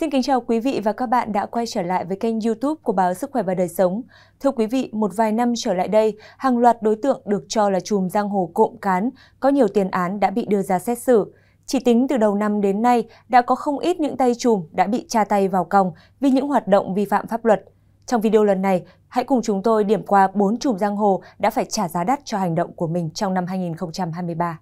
Xin kính chào quý vị và các bạn đã quay trở lại với kênh YouTube của báo Sức khỏe và đời sống. Thưa quý vị, một vài năm trở lại đây, hàng loạt đối tượng được cho là chùm giang hồ cộm cán, có nhiều tiền án đã bị đưa ra xét xử. Chỉ tính từ đầu năm đến nay, đã có không ít những tay chùm đã bị tra tay vào còng vì những hoạt động vi phạm pháp luật. Trong video lần này, hãy cùng chúng tôi điểm qua 4 chùm giang hồ đã phải trả giá đắt cho hành động của mình trong năm 2023.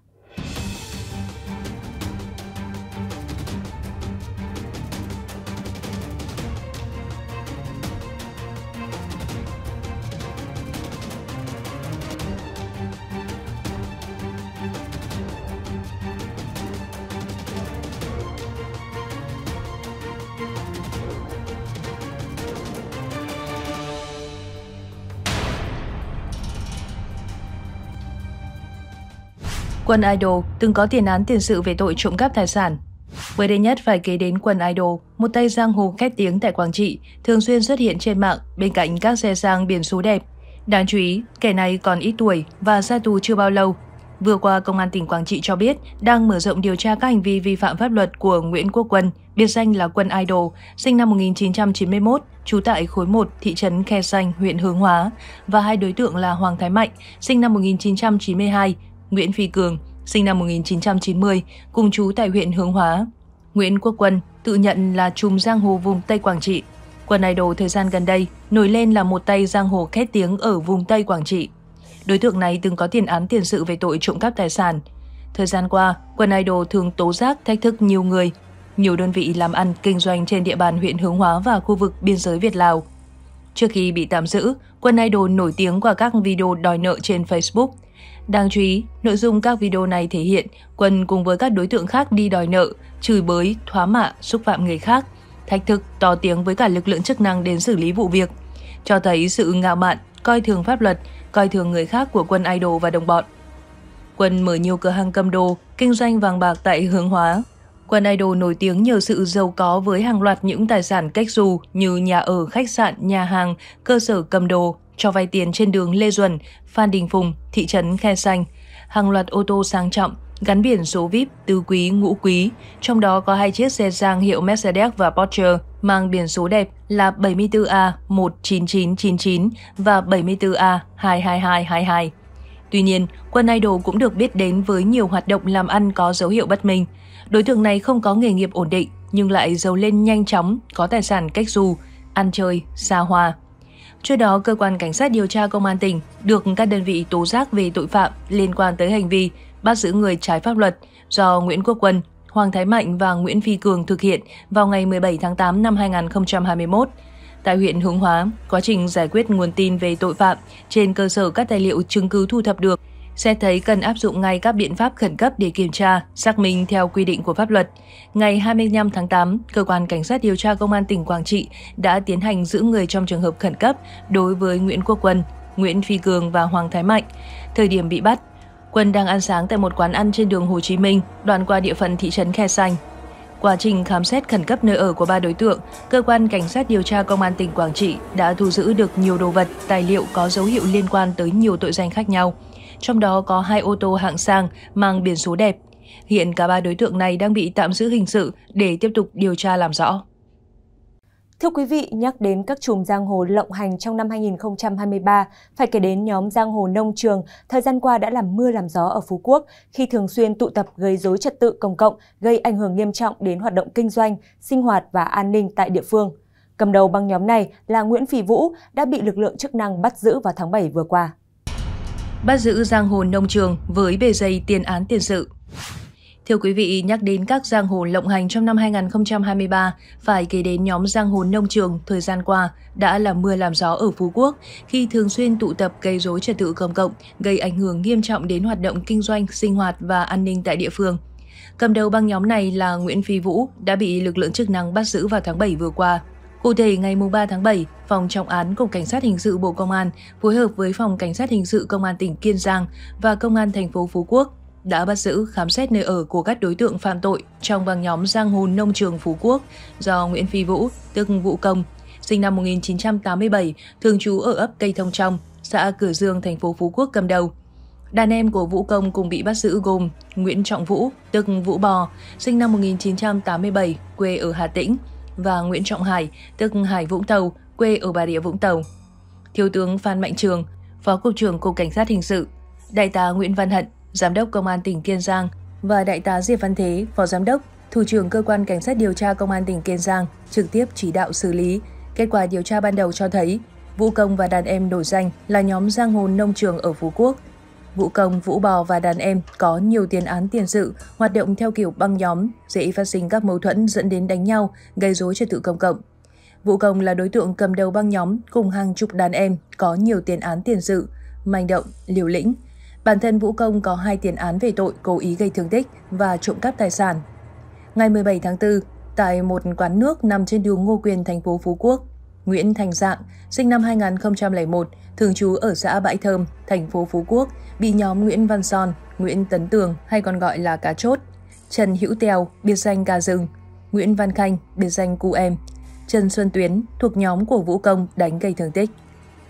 Quân Idol từng có tiền án tiền sự về tội trộm cắp tài sản. Mới đây nhất phải kể đến Quân Idol, một tay giang hồ khét tiếng tại Quảng Trị, thường xuyên xuất hiện trên mạng bên cạnh các xe sang biển số đẹp. Đáng chú ý, kẻ này còn ít tuổi và ra tù chưa bao lâu. Vừa qua, Công an tỉnh Quảng Trị cho biết đang mở rộng điều tra các hành vi vi phạm pháp luật của Nguyễn Quốc Quân, biệt danh là Quân Idol, sinh năm 1991, trú tại khối 1 thị trấn Khe Xanh, huyện Hướng Hóa, và hai đối tượng là Hoàng Thái Mạnh, sinh năm 1992, Nguyễn Phi Cường, sinh năm 1990, cùng chú tại huyện Hướng Hóa. Nguyễn Quốc Quân tự nhận là trùm giang hồ vùng Tây Quảng Trị. Quân idol thời gian gần đây nổi lên là một tay giang hồ khét tiếng ở vùng Tây Quảng Trị. Đối tượng này từng có tiền án tiền sự về tội trộm cắp tài sản. Thời gian qua, quân idol thường tố giác thách thức nhiều người, nhiều đơn vị làm ăn kinh doanh trên địa bàn huyện Hướng Hóa và khu vực biên giới Việt Lào. Trước khi bị tạm giữ, quân idol nổi tiếng qua các video đòi nợ trên Facebook – Đáng chú ý, nội dung các video này thể hiện Quân cùng với các đối tượng khác đi đòi nợ, chửi bới, thoá mạ, xúc phạm người khác, thách thức, to tiếng với cả lực lượng chức năng đến xử lý vụ việc, cho thấy sự ngạo mạn, coi thường pháp luật, coi thường người khác của quân idol và đồng bọn. Quân mở nhiều cửa hàng cầm đồ, kinh doanh vàng bạc tại Hướng Hóa. Quân idol nổi tiếng nhờ sự giàu có với hàng loạt những tài sản cách dù như nhà ở, khách sạn, nhà hàng, cơ sở cầm đồ, cho vay tiền trên đường Lê Duẩn, Phan Đình Phùng, thị trấn Khe Xanh. Hàng loạt ô tô sang trọng, gắn biển số VIP, tứ quý, ngũ quý, trong đó có hai chiếc xe sang hiệu Mercedes và Porsche mang biển số đẹp là 74A19999 và 74A22222. Tuy nhiên, quân idol cũng được biết đến với nhiều hoạt động làm ăn có dấu hiệu bất minh. Đối tượng này không có nghề nghiệp ổn định nhưng lại giàu lên nhanh chóng, có tài sản cách dù, ăn chơi, xa hoa. Trước đó, cơ quan cảnh sát điều tra công an tỉnh được các đơn vị tố giác về tội phạm liên quan tới hành vi bắt giữ người trái pháp luật do Nguyễn Quốc Quân, Hoàng Thái Mạnh và Nguyễn Phi Cường thực hiện vào ngày 17 tháng 8 năm 2021. Tại huyện Hướng Hóa, quá trình giải quyết nguồn tin về tội phạm trên cơ sở các tài liệu chứng cứ thu thập được xét thấy cần áp dụng ngay các biện pháp khẩn cấp để kiểm tra, xác minh theo quy định của pháp luật. Ngày 25 tháng 8, cơ quan cảnh sát điều tra công an tỉnh Quảng Trị đã tiến hành giữ người trong trường hợp khẩn cấp đối với Nguyễn Quốc Quân, Nguyễn Phi Cường và Hoàng Thái Mạnh. Thời điểm bị bắt, Quân đang ăn sáng tại một quán ăn trên đường Hồ Chí Minh, đoạn qua địa phận thị trấn Khe Xanh. Quá trình khám xét khẩn cấp nơi ở của ba đối tượng, cơ quan cảnh sát điều tra công an tỉnh Quảng Trị đã thu giữ được nhiều đồ vật, tài liệu có dấu hiệu liên quan tới nhiều tội danh khác nhau – trong đó có hai ô tô hạng sang mang biển số đẹp. Hiện cả ba đối tượng này đang bị tạm giữ hình sự để tiếp tục điều tra làm rõ. Thưa quý vị, nhắc đến các chùm giang hồ lộng hành trong năm 2023, phải kể đến nhóm giang hồ nông trường thời gian qua đã làm mưa làm gió ở Phú Quốc khi thường xuyên tụ tập gây rối trật tự công cộng, gây ảnh hưởng nghiêm trọng đến hoạt động kinh doanh, sinh hoạt và an ninh tại địa phương. Cầm đầu băng nhóm này là Nguyễn Phì Vũ đã bị lực lượng chức năng bắt giữ vào tháng 7 vừa qua bắt giữ giang hồ nông trường với bề dày tiền án tiền sự. Thưa quý vị, nhắc đến các giang hồ lộng hành trong năm 2023, phải kể đến nhóm giang hồ nông trường thời gian qua đã là mưa làm gió ở Phú Quốc khi thường xuyên tụ tập gây rối trật tự công cộng, gây ảnh hưởng nghiêm trọng đến hoạt động kinh doanh, sinh hoạt và an ninh tại địa phương. Cầm đầu băng nhóm này là Nguyễn Phi Vũ đã bị lực lượng chức năng bắt giữ vào tháng 7 vừa qua. Cụ thể, ngày 3 tháng 7, Phòng Trọng án Cục Cảnh sát Hình sự Bộ Công an phối hợp với Phòng Cảnh sát Hình sự Công an tỉnh Kiên Giang và Công an thành phố Phú Quốc đã bắt giữ khám xét nơi ở của các đối tượng phạm tội trong băng nhóm Giang Hồ Nông Trường Phú Quốc do Nguyễn Phi Vũ, tức Vũ Công, sinh năm 1987, thường trú ở ấp Cây Thông Trong, xã Cửa Dương, thành phố Phú Quốc cầm đầu. Đàn em của Vũ Công cùng bị bắt giữ gồm Nguyễn Trọng Vũ, tức Vũ Bò, sinh năm 1987, quê ở Hà Tĩnh, và Nguyễn Trọng Hải, tức Hải Vũng Tàu, quê ở Bà Rịa Vũng Tàu. Thiếu tướng Phan Mạnh Trường, Phó Cục trưởng Cục Cảnh sát Hình sự, Đại tá Nguyễn Văn Hận, Giám đốc Công an tỉnh Kiên Giang và Đại tá Diệp Văn Thế, Phó Giám đốc, Thủ trưởng Cơ quan Cảnh sát điều tra Công an tỉnh Kiên Giang trực tiếp chỉ đạo xử lý. Kết quả điều tra ban đầu cho thấy, Vũ Công và đàn em nổi danh là nhóm giang hồ nông trường ở Phú Quốc – vũ công, vũ bò và đàn em có nhiều tiền án tiền sự, hoạt động theo kiểu băng nhóm, dễ phát sinh các mâu thuẫn dẫn đến đánh nhau, gây rối trật tự công cộng. Vũ Công là đối tượng cầm đầu băng nhóm cùng hàng chục đàn em có nhiều tiền án tiền sự, manh động, liều lĩnh. Bản thân Vũ Công có hai tiền án về tội cố ý gây thương tích và trộm cắp tài sản. Ngày 17 tháng 4, tại một quán nước nằm trên đường Ngô Quyền, thành phố Phú Quốc, Nguyễn Thành Dạng, sinh năm 2001, thường trú ở xã Bãi Thơm, thành phố Phú Quốc, bị nhóm Nguyễn Văn Son, Nguyễn Tấn Tường hay còn gọi là Cá Chốt, Trần Hữu Tèo, biệt danh Cà Rừng, Nguyễn Văn Khanh, biệt danh Cu Em, Trần Xuân Tuyến thuộc nhóm của Vũ Công đánh gây thương tích.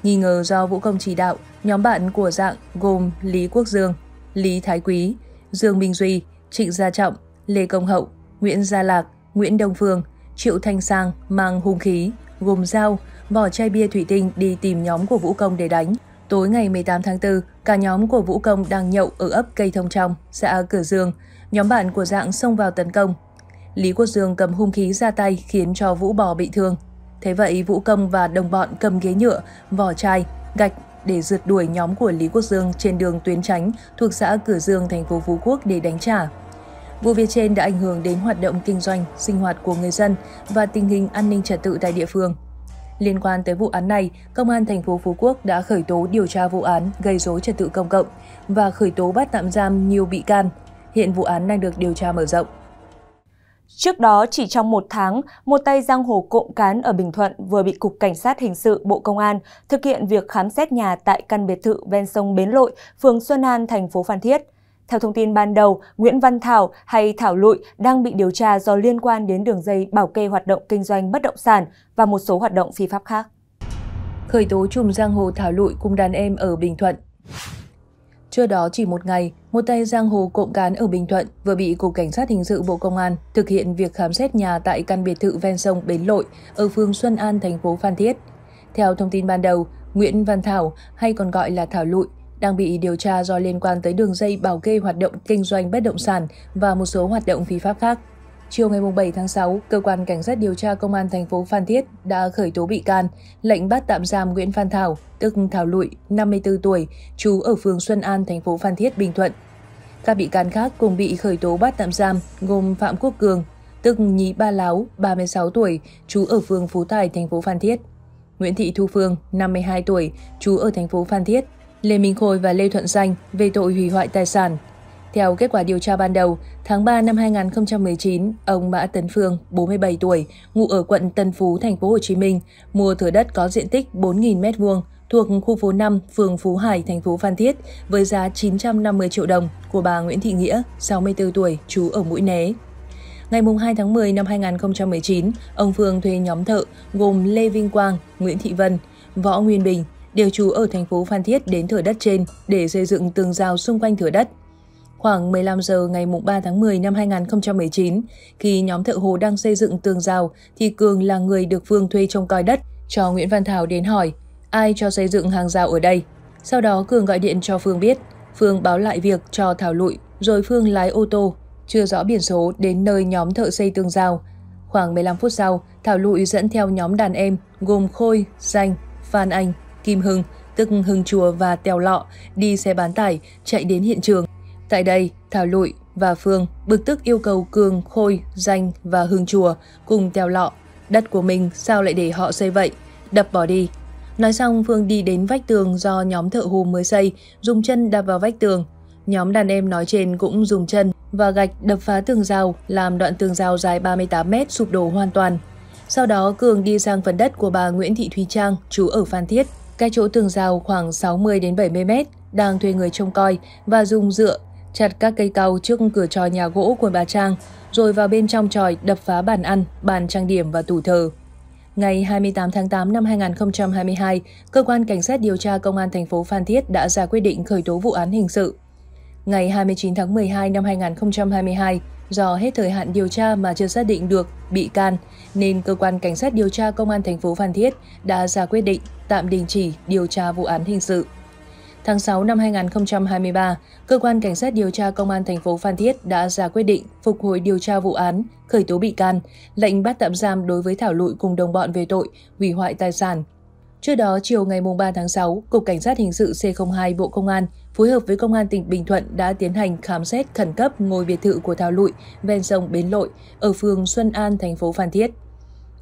Nghi ngờ do Vũ Công chỉ đạo, nhóm bạn của Dạng gồm Lý Quốc Dương, Lý Thái Quý, Dương Minh Duy, Trịnh Gia Trọng, Lê Công Hậu, Nguyễn Gia Lạc, Nguyễn Đông Phương, Triệu Thanh Sang mang hung khí gồm dao, vỏ chai bia thủy tinh đi tìm nhóm của Vũ Công để đánh. Tối ngày 18 tháng 4, cả nhóm của Vũ Công đang nhậu ở ấp Cây Thông Trong, xã Cửa Dương. Nhóm bạn của Dạng xông vào tấn công. Lý Quốc Dương cầm hung khí ra tay khiến cho Vũ Bò bị thương. Thế vậy Vũ Công và đồng bọn cầm ghế nhựa, vỏ chai, gạch để rượt đuổi nhóm của Lý Quốc Dương trên đường tuyến tránh thuộc xã Cửa Dương, thành phố Phú Quốc để đánh trả. Vụ việc trên đã ảnh hưởng đến hoạt động kinh doanh, sinh hoạt của người dân và tình hình an ninh trật tự tại địa phương. Liên quan tới vụ án này, Công an thành phố Phú Quốc đã khởi tố điều tra vụ án gây dối trật tự công cộng và khởi tố bắt tạm giam nhiều bị can. Hiện vụ án đang được điều tra mở rộng. Trước đó, chỉ trong một tháng, một tay giang hồ cộng cán ở Bình Thuận vừa bị Cục Cảnh sát Hình sự Bộ Công an thực hiện việc khám xét nhà tại căn biệt thự ven sông Bến Lội, phường Xuân An, thành phố Phan Thiết. Theo thông tin ban đầu, Nguyễn Văn Thảo hay Thảo Lụi đang bị điều tra do liên quan đến đường dây bảo kê hoạt động kinh doanh bất động sản và một số hoạt động phi pháp khác. Khởi tố chùm giang hồ Thảo Lụi cùng đàn em ở Bình Thuận Trước đó chỉ một ngày, một tay giang hồ cộng cán ở Bình Thuận vừa bị Cục Cảnh sát Hình sự Bộ Công an thực hiện việc khám xét nhà tại căn biệt thự ven sông Bến Lội ở phường Xuân An, thành phố Phan Thiết. Theo thông tin ban đầu, Nguyễn Văn Thảo, hay còn gọi là Thảo Lụi, đang bị điều tra do liên quan tới đường dây bảo kê hoạt động kinh doanh bất động sản và một số hoạt động phi pháp khác. Chiều ngày 7 tháng 6, cơ quan cảnh sát điều tra công an thành phố Phan Thiết đã khởi tố bị can, lệnh bắt tạm giam Nguyễn Phan Thảo, tức Thảo Lụi, 54 tuổi, trú ở phường Xuân An, thành phố Phan Thiết, Bình Thuận. Các bị can khác cùng bị khởi tố bắt tạm giam gồm Phạm Quốc Cường, tức Nhí Ba Láo, 36 tuổi, trú ở phường Phú Tài, thành phố Phan Thiết. Nguyễn Thị Thu Phương, 52 tuổi, trú ở thành phố Phan Thiết, Lê Minh Khôi và Lê Thuận Danh về tội hủy hoại tài sản. Theo kết quả điều tra ban đầu, tháng 3 năm 2019, ông Mã Tấn Phương, 47 tuổi, ngụ ở quận Tân Phú, thành phố Hồ Chí Minh, mua thửa đất có diện tích 4.000 m2 thuộc khu phố 5, phường Phú Hải, thành phố Phan Thiết với giá 950 triệu đồng của bà Nguyễn Thị Nghĩa, 64 tuổi, trú ở Mũi Né. Ngày 2 tháng 10 năm 2019, ông Phương thuê nhóm thợ gồm Lê Vinh Quang, Nguyễn Thị Vân, Võ Nguyên Bình, đều trú ở thành phố Phan Thiết đến thửa đất trên để xây dựng tường rào xung quanh thửa đất. Khoảng 15 giờ ngày 3 tháng 10 năm 2019, khi nhóm thợ hồ đang xây dựng tường rào, thì Cường là người được Phương thuê trông coi đất, cho Nguyễn Văn Thảo đến hỏi, ai cho xây dựng hàng rào ở đây? Sau đó Cường gọi điện cho Phương biết, Phương báo lại việc cho Thảo lụi, rồi Phương lái ô tô, chưa rõ biển số đến nơi nhóm thợ xây tường rào. Khoảng 15 phút sau, Thảo lụi dẫn theo nhóm đàn em gồm Khôi, Danh, Phan Anh, Kim Hưng, tức Hưng Chùa và Tèo Lọ, đi xe bán tải, chạy đến hiện trường. Tại đây, Thảo Lụi và Phương bực tức yêu cầu Cường, Khôi, Danh và Hưng Chùa cùng Tèo Lọ. Đất của mình sao lại để họ xây vậy? Đập bỏ đi. Nói xong Phương đi đến vách tường do nhóm thợ hù mới xây, dùng chân đạp vào vách tường. Nhóm đàn em nói trên cũng dùng chân và gạch đập phá tường rào, làm đoạn tường rào dài 38 m sụp đổ hoàn toàn. Sau đó Cường đi sang phần đất của bà Nguyễn Thị Thúy Trang, chú ở Phan Thiết, Cách chỗ tường rào khoảng 60 đến 70 mét, đang thuê người trông coi và dùng dựa chặt các cây cau trước cửa tròi nhà gỗ của bà Trang, rồi vào bên trong tròi đập phá bàn ăn, bàn trang điểm và tủ thờ. Ngày 28 tháng 8 năm 2022, cơ quan cảnh sát điều tra công an thành phố Phan Thiết đã ra quyết định khởi tố vụ án hình sự. Ngày 29 tháng 12 năm 2022, Do hết thời hạn điều tra mà chưa xác định được bị can, nên cơ quan cảnh sát điều tra công an thành phố Phan Thiết đã ra quyết định tạm đình chỉ điều tra vụ án hình sự. Tháng 6 năm 2023, cơ quan cảnh sát điều tra công an thành phố Phan Thiết đã ra quyết định phục hồi điều tra vụ án, khởi tố bị can, lệnh bắt tạm giam đối với Thảo Lụi cùng đồng bọn về tội hủy hoại tài sản Trước đó, chiều ngày 3 tháng 6, Cục Cảnh sát Hình sự C02 Bộ Công an phối hợp với Công an tỉnh Bình Thuận đã tiến hành khám xét khẩn cấp ngôi biệt thự của Thảo Lụi ven sông Bến Lội ở phường Xuân An, thành phố Phan Thiết.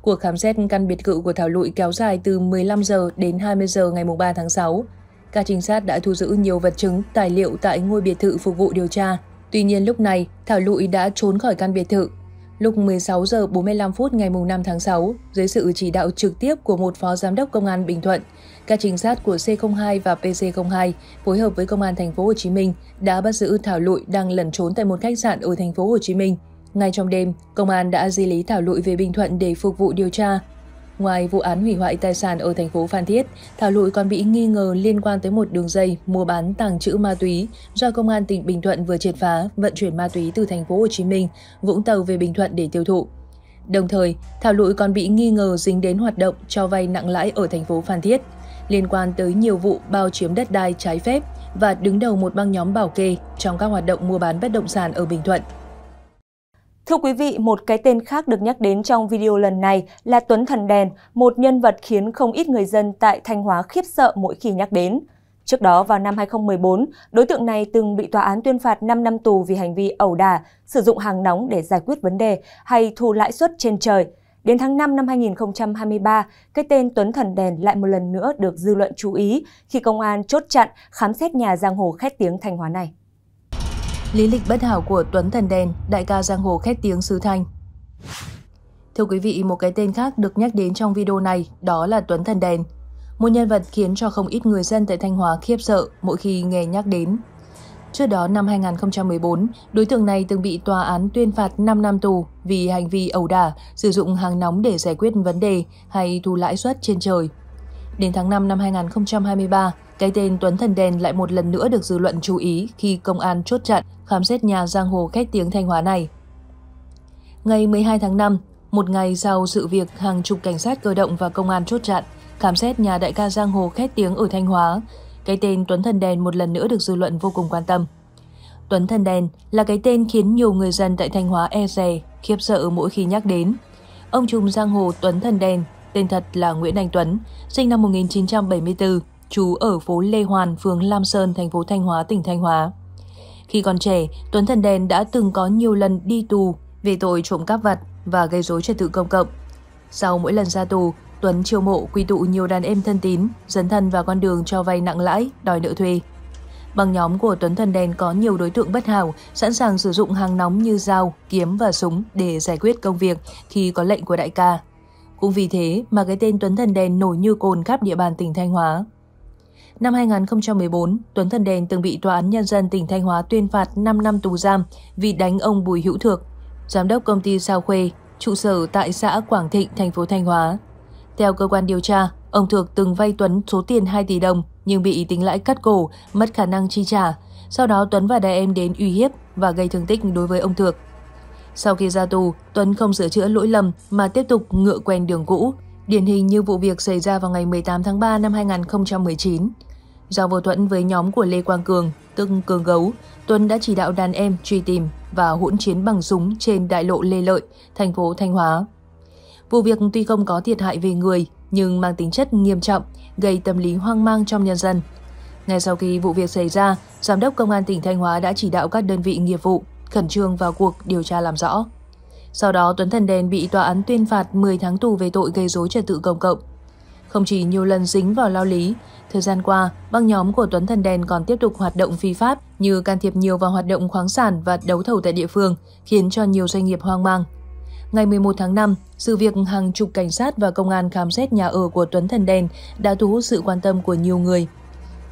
Cuộc khám xét căn biệt thự của Thảo Lụi kéo dài từ 15 giờ đến 20 giờ ngày 3 tháng 6. Các trinh sát đã thu giữ nhiều vật chứng, tài liệu tại ngôi biệt thự phục vụ điều tra. Tuy nhiên lúc này, Thảo Lụi đã trốn khỏi căn biệt thự Lúc 16 giờ 45 phút ngày 5 tháng 6, dưới sự chỉ đạo trực tiếp của một phó giám đốc công an Bình Thuận, các trinh sát của C02 và PC02 phối hợp với công an thành phố Hồ Chí Minh đã bắt giữ Thảo Lụi đang lẩn trốn tại một khách sạn ở thành phố Hồ Chí Minh. Ngay trong đêm, công an đã di lý Thảo Lụi về Bình Thuận để phục vụ điều tra. Ngoài vụ án hủy hoại tài sản ở thành phố Phan Thiết, Thảo Lụi còn bị nghi ngờ liên quan tới một đường dây mua bán tàng trữ ma túy do công an tỉnh Bình Thuận vừa triệt phá vận chuyển ma túy từ thành phố Hồ Chí Minh, Vũng Tàu về Bình Thuận để tiêu thụ. Đồng thời, Thảo Lụi còn bị nghi ngờ dính đến hoạt động cho vay nặng lãi ở thành phố Phan Thiết, liên quan tới nhiều vụ bao chiếm đất đai trái phép và đứng đầu một băng nhóm bảo kê trong các hoạt động mua bán bất động sản ở Bình Thuận. Thưa quý vị, một cái tên khác được nhắc đến trong video lần này là Tuấn Thần Đèn, một nhân vật khiến không ít người dân tại Thanh Hóa khiếp sợ mỗi khi nhắc đến. Trước đó vào năm 2014, đối tượng này từng bị tòa án tuyên phạt 5 năm tù vì hành vi ẩu đà sử dụng hàng nóng để giải quyết vấn đề hay thu lãi suất trên trời. Đến tháng 5 năm 2023, cái tên Tuấn Thần Đèn lại một lần nữa được dư luận chú ý khi công an chốt chặn khám xét nhà giang hồ khét tiếng Thanh Hóa này. Lý lịch bất hảo của Tuấn Thần Đèn, đại ca giang hồ khét tiếng Sứ Thanh. Thưa quý vị, một cái tên khác được nhắc đến trong video này đó là Tuấn Thần Đèn. Một nhân vật khiến cho không ít người dân tại Thanh Hóa khiếp sợ mỗi khi nghe nhắc đến. Trước đó năm 2014, đối tượng này từng bị tòa án tuyên phạt 5 năm tù vì hành vi ẩu đả, sử dụng hàng nóng để giải quyết vấn đề hay thu lãi suất trên trời. Đến tháng 5 năm 2023, cái tên Tuấn Thần Đen lại một lần nữa được dư luận chú ý khi công an chốt chặn khám xét nhà giang hồ khét tiếng Thanh Hóa này. Ngày 12 tháng 5, một ngày sau sự việc hàng chục cảnh sát cơ động và công an chốt chặn khám xét nhà đại ca giang hồ khét tiếng ở Thanh Hóa, cái tên Tuấn Thần Đen một lần nữa được dư luận vô cùng quan tâm. Tuấn Thần Đen là cái tên khiến nhiều người dân tại Thanh Hóa e dè, khiếp sợ mỗi khi nhắc đến. Ông trùm giang hồ Tuấn Thần Đen, tên thật là Nguyễn Anh Tuấn, sinh năm 1974, chú ở phố Lê Hoàn, phường Lam Sơn, thành phố Thanh Hóa, tỉnh Thanh Hóa. Khi còn trẻ, Tuấn Thần Đen đã từng có nhiều lần đi tù về tội trộm cắp vặt và gây rối trật tự công cộng. Sau mỗi lần ra tù, Tuấn chiêu mộ quy tụ nhiều đàn em thân tín, dấn thân vào con đường cho vay nặng lãi, đòi nợ thuê. Bằng nhóm của Tuấn Thần Đen có nhiều đối tượng bất hảo, sẵn sàng sử dụng hàng nóng như dao, kiếm và súng để giải quyết công việc khi có lệnh của đại ca. Cũng vì thế mà cái tên Tuấn Thần Đen nổi như cồn khắp địa bàn tỉnh Thanh Hóa. Năm 2014, Tuấn thân Đèn từng bị Tòa án Nhân dân tỉnh Thanh Hóa tuyên phạt 5 năm tù giam vì đánh ông Bùi Hữu Thược, giám đốc công ty Sao Khuê, trụ sở tại xã Quảng Thịnh, thành phố Thanh Hóa. Theo cơ quan điều tra, ông Thược từng vay Tuấn số tiền 2 tỷ đồng nhưng bị tính lãi cắt cổ, mất khả năng chi trả. Sau đó Tuấn và đàn em đến uy hiếp và gây thương tích đối với ông Thược. Sau khi ra tù, Tuấn không sửa chữa lỗi lầm mà tiếp tục ngựa quen đường cũ, điển hình như vụ việc xảy ra vào ngày 18 tháng 3 năm 2019. Do vô thuẫn với nhóm của Lê Quang Cường, tức Cường Gấu, Tuấn đã chỉ đạo đàn em truy tìm và hỗn chiến bằng súng trên đại lộ Lê Lợi, thành phố Thanh Hóa. Vụ việc tuy không có thiệt hại về người nhưng mang tính chất nghiêm trọng, gây tâm lý hoang mang trong nhân dân. Ngay sau khi vụ việc xảy ra, Giám đốc Công an tỉnh Thanh Hóa đã chỉ đạo các đơn vị nghiệp vụ khẩn trương vào cuộc điều tra làm rõ. Sau đó, Tuấn Thần Đèn bị tòa án tuyên phạt 10 tháng tù về tội gây dối trật tự công cộng. Không chỉ nhiều lần dính vào lao lý, Thời gian qua, băng nhóm của Tuấn Thần Đen còn tiếp tục hoạt động phi pháp như can thiệp nhiều vào hoạt động khoáng sản và đấu thầu tại địa phương, khiến cho nhiều doanh nghiệp hoang mang. Ngày 11 tháng 5, sự việc hàng chục cảnh sát và công an khám xét nhà ở của Tuấn Thần Đen đã thu hút sự quan tâm của nhiều người.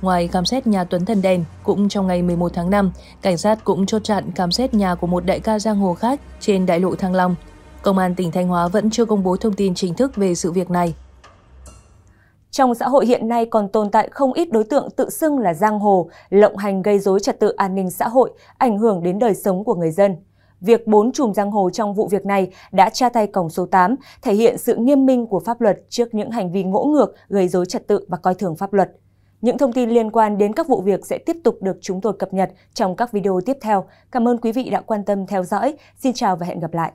Ngoài khám xét nhà Tuấn Thần Đen, cũng trong ngày 11 tháng 5, cảnh sát cũng chốt chặn khám xét nhà của một đại ca giang hồ khác trên đại lộ Thăng Long. Công an tỉnh Thanh Hóa vẫn chưa công bố thông tin chính thức về sự việc này. Trong xã hội hiện nay còn tồn tại không ít đối tượng tự xưng là giang hồ, lộng hành gây rối trật tự an ninh xã hội, ảnh hưởng đến đời sống của người dân. Việc bốn chùm giang hồ trong vụ việc này đã tra tay cổng số 8, thể hiện sự nghiêm minh của pháp luật trước những hành vi ngỗ ngược, gây rối trật tự và coi thường pháp luật. Những thông tin liên quan đến các vụ việc sẽ tiếp tục được chúng tôi cập nhật trong các video tiếp theo. Cảm ơn quý vị đã quan tâm theo dõi. Xin chào và hẹn gặp lại.